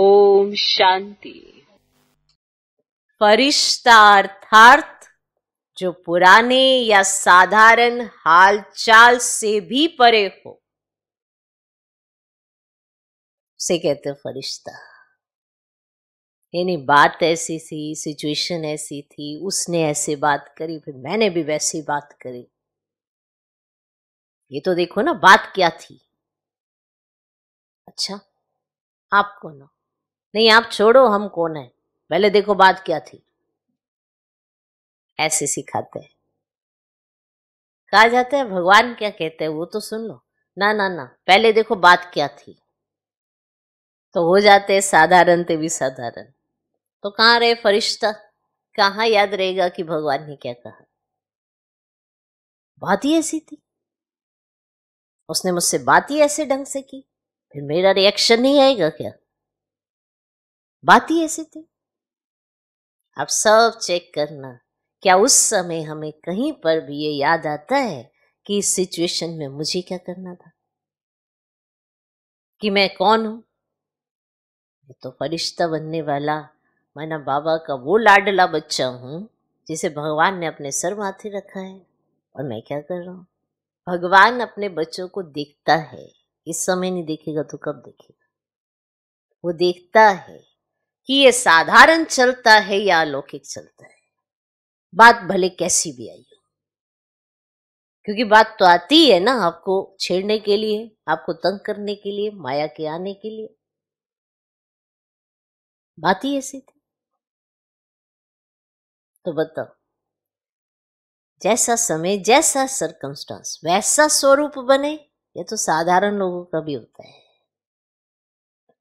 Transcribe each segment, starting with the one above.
ओम शांति फरिश्ता अर्थार्थ जो पुराने या साधारण हालचाल से भी परे हो उसे कहते फरिश्ता यानी बात ऐसी थी सिचुएशन ऐसी थी उसने ऐसे बात करी फिर मैंने भी वैसी बात करी ये तो देखो ना बात क्या थी अच्छा आपको ना नहीं आप छोड़ो हम कौन है पहले देखो बात क्या थी ऐसे सिखाते हैं कहा जाता है भगवान क्या कहते हैं वो तो सुन लो ना ना ना पहले देखो बात क्या थी तो हो जाते हैं साधारण ते भी साधारण तो कहाँ रहे फरिश्ता कहाँ याद रहेगा कि भगवान ने क्या कहा बात ही ऐसी थी उसने मुझसे बात ही ऐसे ढंग से की फिर मेरा रिएक्शन नहीं आएगा क्या बात ही ऐसे थी अब सब चेक करना क्या उस समय हमें कहीं पर भी ये याद आता है कि इस सिचुएशन में मुझे क्या करना था कि मैं कौन हूं मैं तो फरिश्ता बनने वाला माना बाबा का वो लाडला बच्चा हूं जिसे भगवान ने अपने सर माथे रखा है और मैं क्या कर रहा हूं भगवान अपने बच्चों को देखता है इस समय नहीं देखेगा तो कब देखेगा वो देखता है कि ये साधारण चलता है या अलौकिक चलता है बात भले कैसी भी आई हो क्योंकि बात तो आती है ना आपको छेड़ने के लिए आपको तंग करने के लिए माया के आने के लिए बात ही ऐसी थी तो बताओ जैसा समय जैसा सरकमस्टांस वैसा स्वरूप बने ये तो साधारण लोगों का भी होता है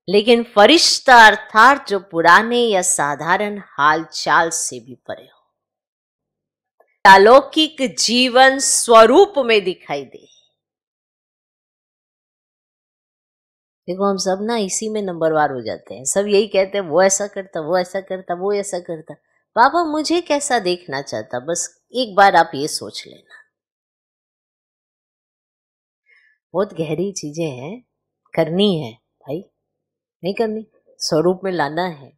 लेकिन फरिश्ता अर्थात जो पुराने या साधारण हालचाल से भी परे हो अलौकिक जीवन स्वरूप में दिखाई दे देखो हम सब ना इसी में नंबरवार हो जाते हैं सब यही कहते हैं वो ऐसा करता वो ऐसा करता वो ऐसा करता बाबा मुझे कैसा देखना चाहता बस एक बार आप ये सोच लेना बहुत गहरी चीजें हैं करनी है नहीं करनी स्वरूप में लाना है